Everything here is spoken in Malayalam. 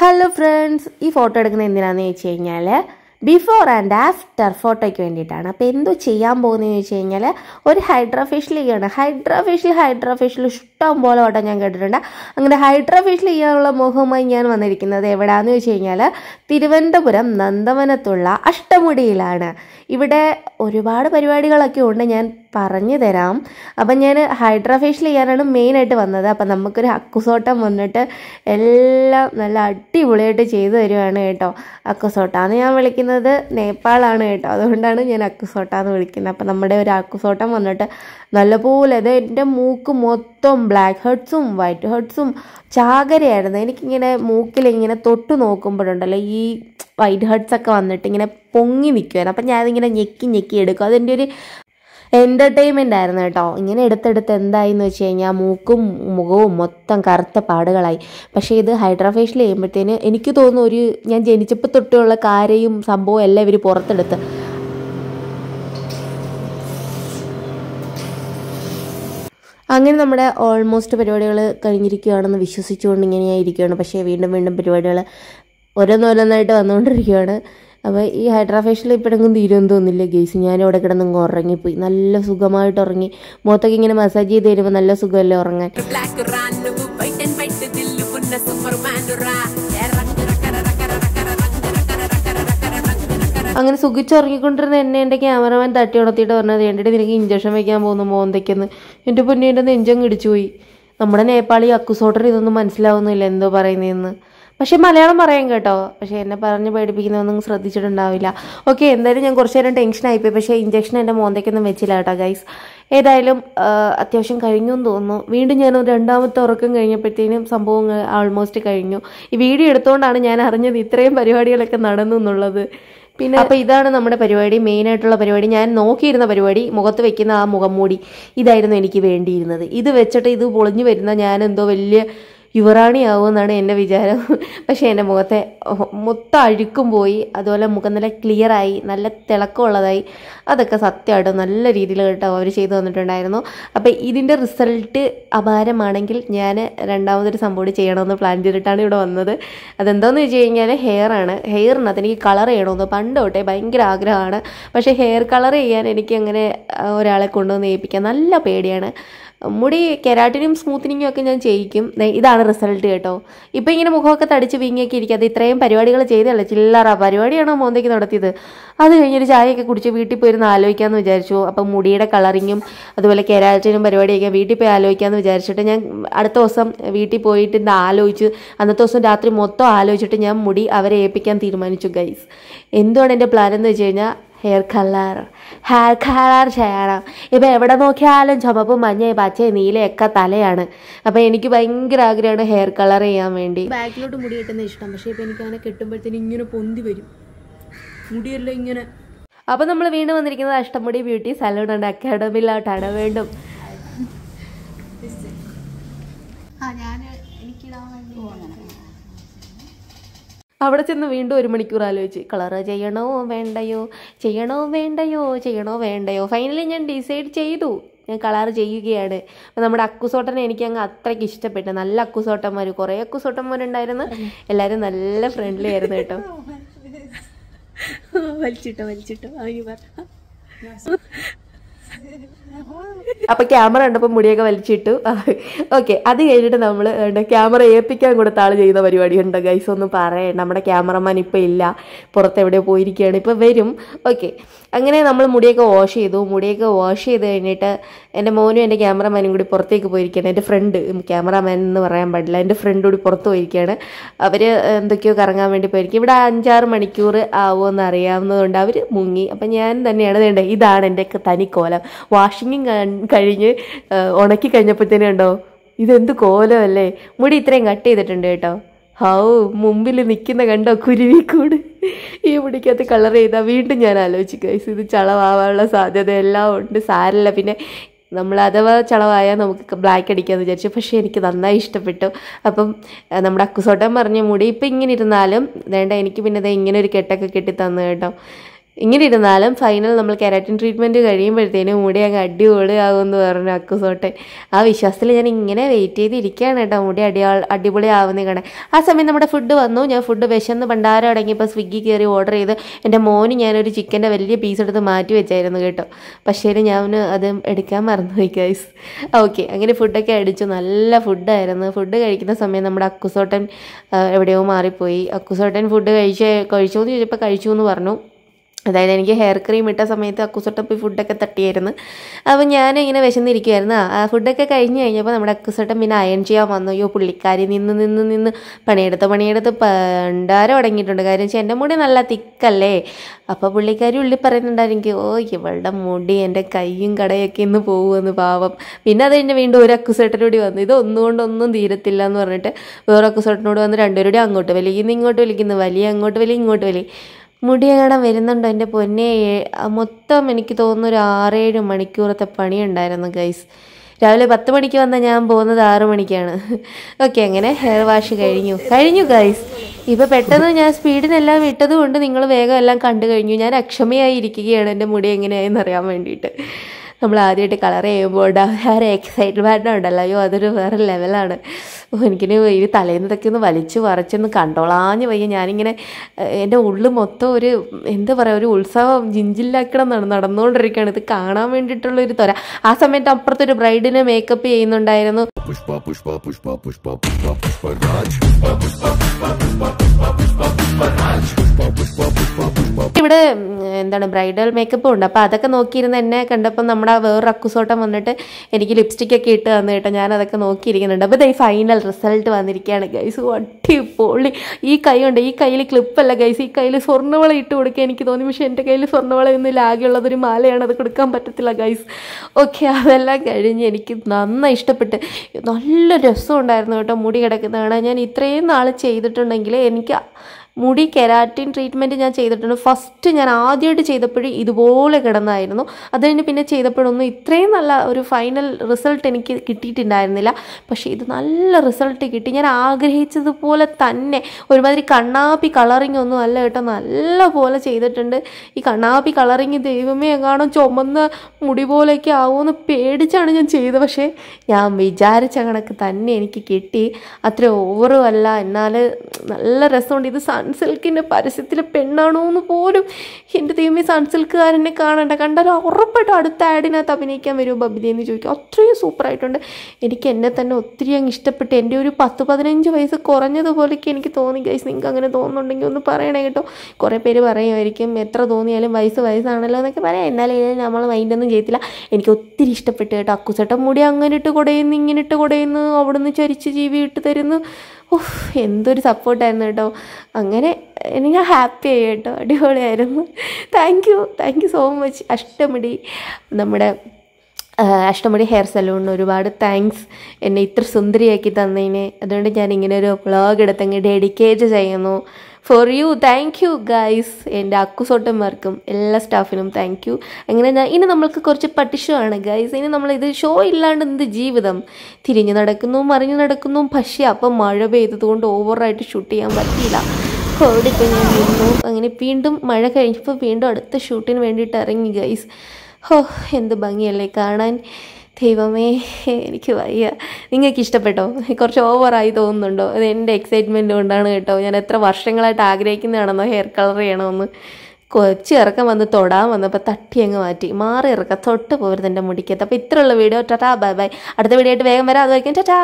ഹലോ ഫ്രണ്ട്സ് ഈ ഫോട്ടോ എടുക്കുന്നത് എന്തിനാന്ന് ചോദിച്ചു കഴിഞ്ഞാൽ ബിഫോർ ആൻഡ് ആഫ്റ്റർ ഫോട്ടോയ്ക്ക് വേണ്ടിയിട്ടാണ് അപ്പോൾ എന്തോ ചെയ്യാൻ പോകുന്നതെന്ന് ചോദിച്ചു കഴിഞ്ഞാൽ ഒരു ഹൈഡ്രാഫേഷ്യൽ ചെയ്യണം ഹൈഡ്രാഫേഷ്യൽ ഹൈഡ്രാഫേഷ്യൽ ഇഷ്ടം പോലെ ഓട്ടം ഞാൻ കേട്ടിട്ടുണ്ട് അങ്ങനെ ഹൈഡ്ര ഫേഷ്യൽ ചെയ്യാനുള്ള മുഖവുമായി ഞാൻ വന്നിരിക്കുന്നത് എവിടെയാണെന്ന് വെച്ച് കഴിഞ്ഞാൽ തിരുവനന്തപുരം നന്ദവനത്തുള്ള അഷ്ടമുടിയിലാണ് ഇവിടെ ഒരുപാട് പരിപാടികളൊക്കെ ഉണ്ട് ഞാൻ പറഞ്ഞു തരാം അപ്പം ഞാൻ ഹൈഡ്ര ഫേഷ്യൽ ചെയ്യാനാണ് മെയിനായിട്ട് വന്നത് അപ്പം നമുക്കൊരു അക്കുസോട്ടം വന്നിട്ട് എല്ലാം നല്ല അടിപൊളിയായിട്ട് ചെയ്തു തരുവാണ് കേട്ടോ അക്കുസോട്ടാന്ന് ഞാൻ വിളിക്കുന്നത് നേപ്പാളാണ് കേട്ടോ അതുകൊണ്ടാണ് ഞാൻ അക്കുസോട്ടാന്ന് വിളിക്കുന്നത് അപ്പം നമ്മുടെ ഒരു അക്കുസോട്ടം വന്നിട്ട് നല്ലപോലെ അത് എൻ്റെ മൂക്ക് മൊത്തം മൊത്തം ബ്ലാക്ക് ഹെഡ്സും വൈറ്റ് ഹെഡ്സും ചാകരയായിരുന്നു എനിക്കിങ്ങനെ മൂക്കിലിങ്ങനെ തൊട്ട് നോക്കുമ്പോഴുണ്ടല്ലോ ഈ വൈറ്റ് ഹെഡ്സ് ഒക്കെ വന്നിട്ട് ഇങ്ങനെ പൊങ്ങി നിൽക്കുമായിരുന്നു അപ്പം ഞാനിങ്ങനെ ഞെക്കി ഞെക്കി എടുക്കും അതെൻ്റെ ഒരു എൻ്റർടൈൻമെൻ്റ് ആയിരുന്നു കേട്ടോ ഇങ്ങനെ എടുത്തെടുത്ത് എന്തായെന്ന് വെച്ച് കഴിഞ്ഞാൽ മൂക്കും മുഖവും മൊത്തം കറുത്ത പാടുകളായി പക്ഷേ ഇത് ഹൈഡ്രാഫേഷ്യൽ ചെയ്യുമ്പോഴത്തേന് എനിക്ക് തോന്നുന്നു ഒരു ഞാൻ ജനിച്ചപ്പോൾ തൊട്ടുള്ള കാരയും സംഭവം എല്ലാം ഇവർ പുറത്തെടുത്ത് അങ്ങനെ നമ്മുടെ ഓൾമോസ്റ്റ് പരിപാടികൾ കഴിഞ്ഞിരിക്കുകയാണെന്ന് വിശ്വസിച്ചുകൊണ്ട് ഇങ്ങനെ ഇരിക്കുകയാണ് പക്ഷേ വീണ്ടും വീണ്ടും പരിപാടികൾ ഓരോന്നോരോന്നായിട്ട് വന്നുകൊണ്ടിരിക്കുകയാണ് അപ്പോൾ ഈ ഹൈഡ്രാഫേഷ്യൽ ഇപ്പോഴെങ്കിലും തീരുമെന്ന് തോന്നില്ല ഗേസ് ഞാനിവിടെ കിടന്നങ്ങ് ഉറങ്ങിപ്പോയി നല്ല സുഖമായിട്ട് ഉറങ്ങി മുഖത്തൊക്കെ ഇങ്ങനെ മസാജ് ചെയ്ത് തരുമ്പോൾ നല്ല സുഖമല്ലേ ഉറങ്ങാൻ അങ്ങനെ സുഖിച്ചുറങ്ങിക്കൊണ്ടിരുന്ന എന്നെ എൻ്റെ ക്യാമറമാൻ തട്ടി ഉണർത്തിയിട്ട് പറഞ്ഞത് എൻ്റെ നിനക്ക് ഇഞ്ചക്ഷൻ വയ്ക്കാൻ പോകുന്നു മോന്തയ്ക്കെന്ന് എൻ്റെ പൊന്നെ എൻ്റെ നെഞ്ചം കിടിച്ചുപോയി നമ്മുടെ നേപ്പാളി അക്കുസോട്ടർ ഇതൊന്നും മനസ്സിലാവുന്നില്ല എന്തോ പറയുന്നതെന്ന് പക്ഷേ മലയാളം പറയാൻ കേട്ടോ പക്ഷേ എന്നെ പറഞ്ഞ് പേടിപ്പിക്കുന്നതൊന്നും ശ്രദ്ധിച്ചിട്ടുണ്ടാവില്ല ഓക്കെ എന്തായാലും ഞാൻ കുറച്ച് നേരം ആയിപ്പോയി പക്ഷേ ഇഞ്ചക്ഷൻ എൻ്റെ മോന്തയ്ക്കൊന്നും വെച്ചില്ല കേട്ടോ ഗൈസ് ഏതായാലും അത്യാവശ്യം കഴിഞ്ഞു എന്ന് തോന്നുന്നു വീണ്ടും ഞാൻ രണ്ടാമത്തെ ഉറക്കം കഴിഞ്ഞപ്പോഴത്തേനും സംഭവം ആൾമോസ്റ്റ് കഴിഞ്ഞു ഈ വീഡിയോ എടുത്തുകൊണ്ടാണ് ഞാൻ അറിഞ്ഞത് ഇത്രയും പരിപാടികളൊക്കെ നടന്നു എന്നുള്ളത് പിന്നെ അപ്പോൾ ഇതാണ് നമ്മുടെ പരിപാടി മെയിൻ ആയിട്ടുള്ള പരിപാടി ഞാൻ നോക്കിയിരുന്ന പരിപാടി മുഖത്ത് വെക്കുന്ന ആ മൂടി ഇതായിരുന്നു എനിക്ക് വേണ്ടിയിരുന്നത് ഇത് വെച്ചിട്ട് ഇത് പൊളിഞ്ഞു വരുന്ന ഞാൻ എന്തോ വലിയ യുവറാണിയാവുമെന്നാണ് എൻ്റെ വിചാരം പക്ഷേ എൻ്റെ മുഖത്തെ മൊത്തം അഴുക്കും പോയി അതുപോലെ മുഖം നല്ല ക്ലിയറായി നല്ല തിളക്കമുള്ളതായി അതൊക്കെ സത്യമായിട്ട് നല്ല രീതിയിൽ കേട്ടോ അവർ ചെയ്തു തന്നിട്ടുണ്ടായിരുന്നു അപ്പോൾ ഇതിൻ്റെ റിസൾട്ട് അപാരമാണെങ്കിൽ ഞാൻ രണ്ടാമതൊരു സംഭവം ചെയ്യണമെന്ന് പ്ലാൻ ചെയ്തിട്ടാണ് ഇവിടെ വന്നത് അതെന്താണെന്ന് വെച്ച് കഴിഞ്ഞാൽ ഹെയറാണ് ഹെയറിനകത്ത് എനിക്ക് കളർ ചെയ്യണമെന്ന് പണ്ട് തൊട്ടേ ഭയങ്കര ആഗ്രഹമാണ് പക്ഷേ ഹെയർ കളർ ചെയ്യാൻ എനിക്ക് അങ്ങനെ ഒരാളെ കൊണ്ടുവന്ന് ഏൽപ്പിക്കാൻ നല്ല പേടിയാണ് മുടി കെരാട്ടിനും സ്മൂത്തനിങ്ങും ഒക്കെ ഞാൻ ചെയ്യിക്കും ഇതാണ് റിസൾട്ട് കേട്ടോ ഇപ്പം ഇങ്ങനെ മുഖമൊക്കെ തടിച്ച് വീങ്ങിയൊക്കെ അത് ഇത്രയും പരിപാടികൾ ചെയ്തല്ല ചില്ലറ പരിപാടിയാണോ മോന്തേക്ക് നടത്തിയത് അത് കഴിഞ്ഞൊരു ചായയൊക്കെ കുടിച്ച് വീട്ടിൽ പോയിരുന്ന് ആലോചിക്കാമെന്ന് വിചാരിച്ചു അപ്പം മുടിയുടെ കളറിങ്ങും അതുപോലെ കെരാറ്റിനും പരിപാടിയൊക്കെ വീട്ടിൽ പോയി ആലോചിക്കാമെന്ന് വിചാരിച്ചിട്ട് ഞാൻ അടുത്ത ദിവസം വീട്ടിൽ പോയിട്ട് ഇത് ആലോചിച്ച് അന്നത്തെ ദിവസം രാത്രി മൊത്തം ആലോചിച്ചിട്ട് ഞാൻ മുടി അവരെ ഏൽപ്പിക്കാൻ തീരുമാനിച്ചു ഗൈസ് എന്തുകൊണ്ട് എൻ്റെ പ്ലാൻ എന്ന് വെച്ച് കഴിഞ്ഞാൽ ഹെയർ കളർ ഹെയർ കളർ ചെയ്യണം ഇപ്പം എവിടെ നോക്കിയാലും ചുമപ്പ് മഞ്ഞ പച്ച നീലയൊക്കെ തലയാണ് അപ്പം എനിക്ക് ഭയങ്കര ആഗ്രഹമാണ് ഹെയർ കളർ ചെയ്യാൻ വേണ്ടി ബാക്കിലോട്ട് മുടി കെട്ടുന്ന ഇഷ്ടം പക്ഷേ ഇപ്പം എനിക്ക് അങ്ങനെ കെട്ടുമ്പോഴത്തേനും ഇങ്ങനെ പൊന്തി വരും മുടിയല്ല ഇങ്ങനെ അപ്പോൾ നമ്മൾ വീണ്ടും വന്നിരിക്കുന്നത് അഷ്ടമുടി ബ്യൂട്ടി സലൂൺ ആൻഡ് അക്കാഡമിയിലോട്ടാണ് വീണ്ടും അവിടെ ചെന്ന് വീണ്ടും ഒരു മണിക്കൂർ ആലോചിച്ച് കളറ് ചെയ്യണോ വേണ്ടയോ ചെയ്യണോ വേണ്ടയോ ചെയ്യണോ വേണ്ടയോ ഫൈനലി ഞാൻ ഡിസൈഡ് ചെയ്തു ഞാൻ കളർ ചെയ്യുകയാണ് അപ്പം നമ്മുടെ അക്കുസോട്ടനെ എനിക്ക് അങ്ങ് അത്രയ്ക്ക് ഇഷ്ടപ്പെട്ടു നല്ല അക്കുസോട്ടന്മാർ കുറേ അക്കുസോട്ടന്മാരുണ്ടായിരുന്നു എല്ലാവരും നല്ല ഫ്രണ്ട്ലി ആയിരുന്നു കേട്ടോ വലിച്ചിട്ടോ വലിച്ചിട്ടോ അവന് അപ്പൊ ക്യാമറ കണ്ടപ്പോ മുടിയൊക്കെ വലിച്ചിട്ടു ഓക്കെ അത് കഴിഞ്ഞിട്ട് നമ്മൾ ക്യാമറ ഏൽപ്പിക്കാൻ കൊടുത്ത ആള് ചെയ്യുന്ന പരിപാടി ഉണ്ട് ഗൈസ് ഒന്നും പറയണ്ട നമ്മുടെ ക്യാമറമാൻ ഇപ്പൊ ഇല്ല പുറത്ത് എവിടെ പോയിരിക്കുകയാണ് ഇപ്പൊ വരും ഓക്കെ അങ്ങനെ നമ്മൾ മുടിയൊക്കെ വാഷ് ചെയ്തു മുടിയൊക്കെ വാഷ് ചെയ്ത് കഴിഞ്ഞിട്ട് എൻ്റെ മോനും എൻ്റെ ക്യാമറമാനും കൂടി പുറത്തേക്ക് പോയിരിക്കുകയാണ് എൻ്റെ ഫ്രണ്ട് ക്യാമറമാൻ എന്ന് പറയാൻ പാടില്ല എൻ്റെ ഫ്രണ്ട് കൂടി പുറത്ത് പോയിരിക്കുകയാണ് അവർ എന്തൊക്കെയോ കറങ്ങാൻ വേണ്ടി പോയിരിക്കും ഇവിടെ അഞ്ചാറ് മണിക്കൂർ ആവുമെന്ന് അറിയാവുന്നതുകൊണ്ട് അവർ മുങ്ങി അപ്പം ഞാൻ തന്നെയാണ് വേണ്ടത് ഇതാണ് എൻ്റെ തനിക്കോലം വാഷ് വാഷിങ്ങും കഴിഞ്ഞ് ഉണക്കി കഴിഞ്ഞപ്പോഴത്തേനും ഉണ്ടോ ഇതെന്ത് കോലമല്ലേ മുടി ഇത്രയും കട്ട് ചെയ്തിട്ടുണ്ട് കേട്ടോ ഹൗ മുമ്പിൽ നിൽക്കുന്ന കണ്ടോ കുരുവിക്കൂട് ഈ മുടിക്കകത്ത് കളർ ചെയ്താൽ വീണ്ടും ഞാൻ ആലോചിക്കുക ഇത് ചളവാവാനുള്ള സാധ്യത എല്ലാം ഉണ്ട് സാരല്ല പിന്നെ നമ്മൾ അഥവാ ചളവായാൽ നമുക്ക് ബ്ലാക്ക് അടിക്കാമെന്ന് വിചാരിച്ചു പക്ഷേ എനിക്ക് നന്നായി ഇഷ്ടപ്പെട്ടു അപ്പം നമ്മുടെ അക്കുസോട്ടം പറഞ്ഞ മുടി ഇപ്പം ഇങ്ങനെ ഇരുന്നാലും വേണ്ട എനിക്ക് പിന്നെ ഇങ്ങനെ ഒരു കെട്ടൊക്കെ കെട്ടി തന്നു കേട്ടോ ഇങ്ങനെ ഇരുന്നാലും ഫൈനൽ നമ്മൾ കെരാറ്റിൻ ട്രീറ്റ്മെൻറ്റ് കഴിയുമ്പോഴത്തേനും മുടി അങ്ങ് അടിപൊളിയാകും എന്ന് പറഞ്ഞു അക്കുസോട്ടെ ആ വിശ്വാസത്തിൽ ഞാൻ ഇങ്ങനെ വെയിറ്റ് ചെയ്തിരിക്കുകയാണ് കേട്ടോ മുടി അടിയാ അടിപൊളിയാവുന്ന കാണാൻ ആ സമയം നമ്മുടെ ഫുഡ് വന്നു ഞാൻ ഫുഡ് വിശന്ന് ഭണ്ടാരം അടങ്ങിയപ്പോൾ സ്വിഗ്ഗി കയറി ഓർഡർ ചെയ്ത് എൻ്റെ മോന് ഞാനൊരു ചിക്കൻ്റെ വലിയ പീസ് എടുത്ത് മാറ്റി വെച്ചായിരുന്നു കേട്ടോ പക്ഷേ ഞാൻ അത് എടുക്കാൻ മറന്നുപോയി ഗൈസ് ഓക്കെ അങ്ങനെ ഫുഡൊക്കെ അടിച്ചു നല്ല ഫുഡായിരുന്നു ഫുഡ് കഴിക്കുന്ന സമയം നമ്മുടെ അക്കുസോട്ടൻ എവിടെയോ മാറിപ്പോയി അക്കുസോട്ടൻ ഫുഡ് കഴിച്ച് കഴിച്ചു എന്ന് ചോദിച്ചപ്പോൾ കഴിച്ചു എന്ന് പറഞ്ഞു അതായത് എനിക്ക് ഹെയർ ക്രീം ഇട്ട സമയത്ത് അക്കുസട്ടപ്പ് ഫുഡൊക്കെ തട്ടിയായിരുന്നു അപ്പോൾ ഞാൻ ഇങ്ങനെ വിശന്നിരിക്കുമായിരുന്നു ആ ഫുഡൊക്കെ കഴിഞ്ഞ് കഴിഞ്ഞപ്പോൾ നമ്മുടെ അക്കുസട്ടം പിന്നെ അയൺ ചെയ്യാൻ വന്നു അയ്യോ പുള്ളിക്കാരി നിന്ന് നിന്ന് നിന്ന് പണിയെടുത്ത് പണിയെടുത്ത് പണ്ടാരം അടങ്ങിയിട്ടുണ്ട് കാര്യം വെച്ചാൽ എൻ്റെ മുടി നല്ല തിക്കല്ലേ അപ്പോൾ പുള്ളിക്കാരി ഉള്ളി പറയുന്നുണ്ടായിരുന്നു എനിക്ക് ഓ ഇവളുടെ മുടി എൻ്റെ കൈയും കടയൊക്കെ ഇന്ന് പോകുമെന്ന് പാവം പിന്നെ അത് കഴിഞ്ഞ് വീണ്ടും ഒരു അക്കുസേട്ടനോടി വന്നു ഇത് ഒന്നുകൊണ്ടൊന്നും തീരത്തില്ല എന്ന് പറഞ്ഞിട്ട് വേറെ അക്കുസേട്ടനോട് വന്ന് രണ്ടുപേരുടെ അങ്ങോട്ട് വലിക്കുന്നു ഇങ്ങോട്ട് വലിക്കുന്നു വലിയ അങ്ങോട്ട് വലിയ ഇങ്ങോട്ട് വലിയ മുടിയങ്ങടെ വരുന്നുണ്ടോ എൻ്റെ പൊന്നെ മൊത്തം എനിക്ക് തോന്നുന്നു ഒരു ആറേഴ് മണിക്കൂറത്തെ പണിയുണ്ടായിരുന്നു ഗൈസ് രാവിലെ പത്ത് മണിക്ക് വന്ന ഞാൻ പോകുന്നത് ആറ് മണിക്കാണ് ഓക്കെ അങ്ങനെ ഹെയർ വാഷ് കഴിഞ്ഞു കഴിഞ്ഞു ഗൈസ് ഇപ്പോൾ പെട്ടെന്ന് ഞാൻ സ്പീഡിനെല്ലാം വിട്ടതുകൊണ്ട് നിങ്ങൾ വേഗം എല്ലാം കണ്ടു കഴിഞ്ഞു ഞാൻ അക്ഷമയായി ഇരിക്കുകയാണ് എൻ്റെ മുടി എങ്ങനെയായെന്ന് അറിയാൻ വേണ്ടിയിട്ട് നമ്മൾ ആദ്യമായിട്ട് കളർ ചെയ്യുമ്പോൾ ഉണ്ടാകുന്ന ആ ഒരു എക്സൈറ്റ്മെൻ്റ് ഉണ്ടല്ലോ അയ്യോ അതൊരു വേറെ ലെവലാണ് എനിക്കിനി ഇനി തലേന്ന് ഇതൊക്കെ ഒന്ന് വലിച്ചു വരച്ചൊന്ന് കണ്ടോളാഞ്ഞ് വയ്യ ഞാനിങ്ങനെ എൻ്റെ ഉള്ളിൽ മൊത്തം ഒരു എന്താ പറയുക ഒരു ഉത്സവം ജിഞ്ചില്ലാക്കണം എന്നാണ് നടന്നുകൊണ്ടിരിക്കുകയാണ് ഇത് കാണാൻ വേണ്ടിയിട്ടുള്ളൊരു ഒരു തൊര ആ സമയത്ത് അപ്പുറത്തൊരു ബ്രൈഡിനെ മേക്കപ്പ് ചെയ്യുന്നുണ്ടായിരുന്നു പുഷ്പ പുഷ്പ പുഷ്പ പുഷ്പ പുഷ്പ പുഷ്പ ഇവിടെ എന്താണ് ബ്രൈഡൽ മേക്കപ്പും ഉണ്ട് അപ്പോൾ അതൊക്കെ നോക്കിയിരുന്ന എന്നെ കണ്ടപ്പോൾ നമ്മൾ നമ്മുടെ വേറൊരു അക്കുസോട്ടം വന്നിട്ട് എനിക്ക് ലിപ്സ്റ്റിക്കൊക്കെ ഇട്ട് തന്നു കേട്ടോ ഞാനതൊക്കെ നോക്കിയിരിക്കുന്നുണ്ട് അപ്പോൾ ഈ ഫൈനൽ റിസൾട്ട് വന്നിരിക്കുകയാണ് ഗൈസ് പൊള്ളി ഈ കൈ ഉണ്ട് ഈ കയ്യിൽ ക്ലിപ്പല്ല ഗൈസ് ഈ കയ്യിൽ സ്വർണ്ണവള ഇട്ട് കൊടുക്കുക എനിക്ക് തോന്നി പക്ഷേ എൻ്റെ കയ്യിൽ സ്വർണ്ണവള ഒന്നും ലാഗിയുള്ളതൊരു മാലയാണ് അത് കൊടുക്കാൻ പറ്റത്തില്ല ഗൈസ് ഓക്കെ അതെല്ലാം കഴിഞ്ഞ് എനിക്ക് നന്നായി ഇഷ്ടപ്പെട്ട് നല്ല രസമുണ്ടായിരുന്നു കേട്ടോ മുടി കിടക്കുന്നതാണ് ഞാൻ ഇത്രയും നാൾ ചെയ്തിട്ടുണ്ടെങ്കിൽ എനിക്ക് മുടി കെരാറ്റിൻ ട്രീറ്റ്മെൻറ്റ് ഞാൻ ചെയ്തിട്ടുണ്ട് ഫസ്റ്റ് ഞാൻ ആദ്യമായിട്ട് ചെയ്തപ്പോഴും ഇതുപോലെ കിടന്നായിരുന്നു അത് കഴിഞ്ഞ് പിന്നെ ചെയ്തപ്പോഴൊന്നും ഇത്രയും നല്ല ഒരു ഫൈനൽ റിസൾട്ട് എനിക്ക് കിട്ടിയിട്ടുണ്ടായിരുന്നില്ല പക്ഷേ ഇത് നല്ല റിസൾട്ട് കിട്ടി ഞാൻ ആഗ്രഹിച്ചതുപോലെ തന്നെ ഒരുമാതിരി കണ്ണാപ്പി കളറിങ് ഒന്നും അല്ല കേട്ടോ നല്ല പോലെ ചെയ്തിട്ടുണ്ട് ഈ കണ്ണാപ്പി കളറിങ് ദൈവമേ എങ്ങാണോ ചുമന്ന് മുടി പോലെയൊക്കെ ആവുമെന്ന് പേടിച്ചാണ് ഞാൻ ചെയ്തത് പക്ഷേ ഞാൻ വിചാരിച്ച കണക്ക് തന്നെ എനിക്ക് കിട്ടി അത്ര ഓവറും അല്ല എന്നാൽ നല്ല രസമുണ്ട് ഇത് സൺ സൺസിൽക്കിൻ്റെ പരസ്യത്തിലെ പെണ്ണാണോ എന്ന് പോലും എൻ്റെ ദൈവമേ സൺസിൽക്കുകാരനെ കാണണ്ട കണ്ടാൽ ഉറപ്പായിട്ടും അടുത്ത ആഡിനകത്ത് അഭിനയിക്കാൻ വരുമോ ബബിലി എന്ന് ചോദിക്കും അത്രയും സൂപ്പറായിട്ടുണ്ട് എനിക്ക് എന്നെ തന്നെ ഒത്തിരി അങ്ങ് ഇഷ്ടപ്പെട്ട് എൻ്റെ ഒരു പത്ത് പതിനഞ്ച് വയസ്സ് കുറഞ്ഞതുപോലെയൊക്കെ എനിക്ക് തോന്നി ഗൈസ് നിങ്ങൾക്ക് അങ്ങനെ തോന്നുന്നുണ്ടെങ്കിൽ ഒന്ന് പറയണേ കേട്ടോ കുറേ പേര് പറയുമായിരിക്കും എത്ര തോന്നിയാലും വയസ്സ് വയസ്സാണല്ലോ എന്നൊക്കെ പറയാം എന്നാലും നമ്മൾ മൈൻഡൊന്നും ചെയ്യത്തില്ല എനിക്ക് ഒത്തിരി ഇഷ്ടപ്പെട്ട് കേട്ടോ അക്കുസട്ടം മുടി അങ്ങനെ ഇട്ട് കൊടയുന്നു ഇങ്ങനെ ഇട്ട് കൊടയുന്നു അവിടുന്ന് ചരിച്ച് ജീവി ഇട്ട് തരുന്നു എന്തൊരു സപ്പോർട്ടായിരുന്നു കേട്ടോ അങ്ങനെ ഞാൻ ഹാപ്പി ആയി കേട്ടോ അടിപൊളിയായിരുന്നു thank you thank you so much Ashtamudi നമ്മുടെ അഷ്ടമുടി ഹെയർ സലൂണിന് ഒരുപാട് താങ്ക്സ് എന്നെ ഇത്ര സുന്ദരിയാക്കി തന്നതിന് അതുകൊണ്ട് ഞാൻ ഇങ്ങനെ ഒരു വ്ളോഗ് എടുത്തങ്ങ് ഡെഡിക്കേറ്റ് ചെയ്യുന്നു for you thank you guys എൻ്റെ അക്കുസോട്ടന്മാർക്കും എല്ലാ സ്റ്റാഫിനും താങ്ക് യു അങ്ങനെ ഞാൻ ഇനി നമ്മൾക്ക് കുറച്ച് പട്ടിഷമാണ് ഗൈസ് ഇനി നമ്മളിത് ഷോ ഇല്ലാണ്ട് എന്ത് ജീവിതം തിരിഞ്ഞു നടക്കുന്നു മറിഞ്ഞു നടക്കുന്നു പക്ഷേ അപ്പം മഴ പെയ്തതുകൊണ്ട് ഓവറായിട്ട് ഷൂട്ട് ചെയ്യാൻ പറ്റിയില്ല ഓടിപ്പോൾ ഞാൻ നിന്നു അങ്ങനെ വീണ്ടും മഴ കഴിഞ്ഞപ്പോൾ വീണ്ടും അടുത്ത ഷൂട്ടിന് വേണ്ടിയിട്ട് ഇറങ്ങി ഗൈസ് ഹോ എന്ത് ഭംഗിയല്ലേ കാണാൻ ദൈവമേ എനിക്ക് വയ്യ നിങ്ങൾക്ക് ഇഷ്ടപ്പെട്ടോ കുറച്ച് ഓവറായി തോന്നുന്നുണ്ടോ അത് എൻ്റെ എക്സൈറ്റ്മെൻറ്റ് കൊണ്ടാണ് കേട്ടോ ഞാൻ എത്ര വർഷങ്ങളായിട്ട് ആഗ്രഹിക്കുന്നതാണെന്നോ ഹെയർ കളർ ചെയ്യണമെന്ന് കൊച്ചു ഇറക്കം വന്ന് തൊടാൻ വന്നപ്പോൾ തട്ടി അങ്ങ് മാറ്റി മാറി ഇറക്കാം തൊട്ട് പോരുത് എൻ്റെ മുടിക്കത്ത് അപ്പോൾ ഇത്രയുള്ള വീഡിയോ ടാറ്റാ ബൈ ബൈ അടുത്ത വീഡിയോ ആയിട്ട് വേഗം വരാം അതുവരയ്ക്കും ടാറ്റാ